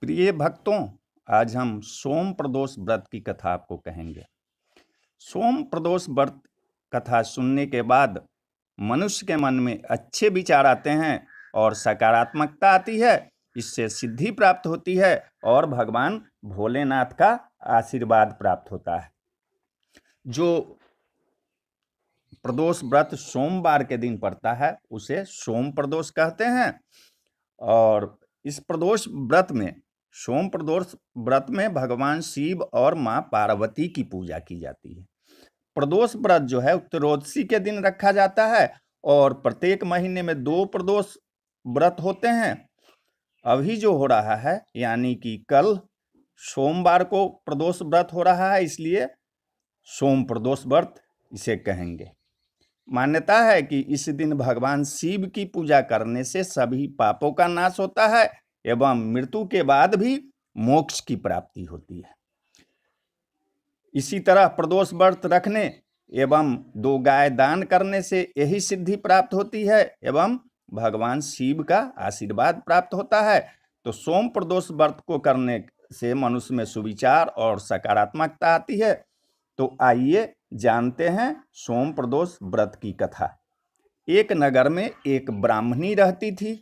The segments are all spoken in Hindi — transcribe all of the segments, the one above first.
प्रिय भक्तों आज हम सोम प्रदोष व्रत की कथा आपको कहेंगे सोम प्रदोष व्रत कथा सुनने के बाद मनुष्य के मन में अच्छे विचार आते हैं और सकारात्मकता आती है इससे सिद्धि प्राप्त होती है और भगवान भोलेनाथ का आशीर्वाद प्राप्त होता है जो प्रदोष व्रत सोमवार के दिन पड़ता है उसे सोम प्रदोष कहते हैं और इस प्रदोष व्रत में सोम प्रदोष व्रत में भगवान शिव और माँ पार्वती की पूजा की जाती है प्रदोष व्रत जो है उत्तरोदशी के दिन रखा जाता है और प्रत्येक महीने में दो प्रदोष व्रत होते हैं अभी जो हो रहा है यानी कि कल सोमवार को प्रदोष व्रत हो रहा है इसलिए सोम प्रदोष व्रत इसे कहेंगे मान्यता है कि इस दिन भगवान शिव की पूजा करने से सभी पापों का नाश होता है एवं मृत्यु के बाद भी मोक्ष की प्राप्ति होती है इसी तरह प्रदोष व्रत रखने एवं दो गाय दान करने से यही सिद्धि प्राप्त होती है एवं भगवान शिव का आशीर्वाद प्राप्त होता है तो सोम प्रदोष व्रत को करने से मनुष्य में सुविचार और सकारात्मकता आती है तो आइए जानते हैं सोम प्रदोष व्रत की कथा एक नगर में एक ब्राह्मणी रहती थी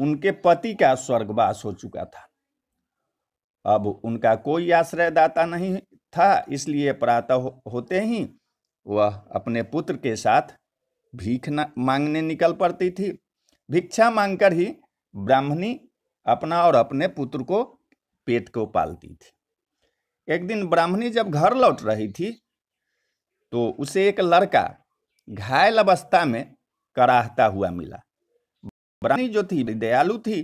उनके पति का स्वर्गवास हो चुका था अब उनका कोई आश्रयदाता नहीं था इसलिए प्रातः हो, होते ही वह अपने पुत्र के साथ भीख मांगने निकल पड़ती थी भिक्षा मांगकर ही ब्राह्मणी अपना और अपने पुत्र को पेट को पालती थी एक दिन ब्राह्मणी जब घर लौट रही थी तो उसे एक लड़का घायल अवस्था में कराहता हुआ मिला रानी जो थी दयालु थी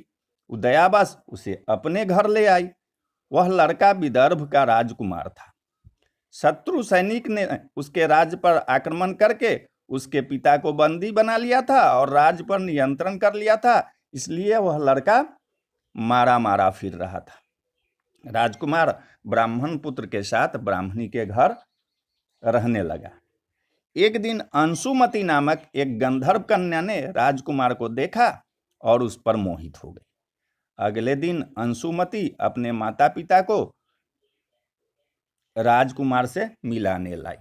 वो दयाबास उसे अपने घर ले आई वह लड़का विदर्भ का राजकुमार था शत्रु सैनिक ने उसके राज पर आक्रमण करके उसके पिता को बंदी बना लिया था और राज पर नियंत्रण कर लिया था इसलिए वह लड़का मारा मारा फिर रहा था राजकुमार ब्राह्मण पुत्र के साथ ब्राह्मणी के घर रहने लगा एक दिन अंशुमती नामक एक गंधर्व कन्या ने राजकुमार को देखा और उस पर मोहित हो गई अगले दिन अंशुमति अपने माता पिता को राजकुमार से मिलाने लाई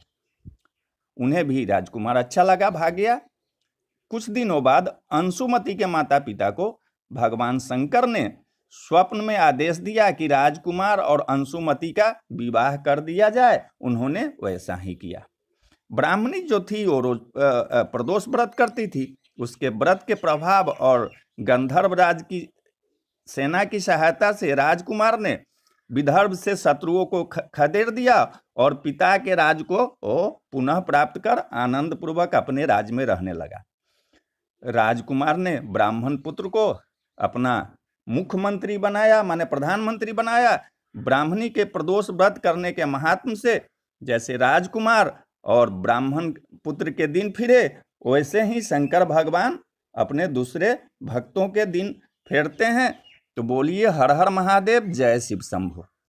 उन्हें भी राजकुमार अच्छा लगा भाग गया कुछ दिनों बाद अंशुमति के माता पिता को भगवान शंकर ने स्वप्न में आदेश दिया कि राजकुमार और अंशुमति का विवाह कर दिया जाए उन्होंने वैसा ही किया ब्राह्मणी जो थी वो रोज प्रदोष व्रत करती थी उसके व्रत के प्रभाव और गंधर्व राज की सेना की सहायता से राजकुमार ने विदर्भ से शत्रुओं को खदेड़ दिया और पिता के राज को पुनः प्राप्त कर आनंद पूर्वक अपने राज में रहने लगा राजकुमार ने ब्राह्मण पुत्र को अपना मुख्यमंत्री बनाया माने प्रधानमंत्री बनाया ब्राह्मणी के प्रदोष व्रत करने के महात्म से जैसे राजकुमार और ब्राह्मण पुत्र के दिन फिरे वैसे ही शंकर भगवान अपने दूसरे भक्तों के दिन फेरते हैं तो बोलिए हर हर महादेव जय शिव शंभु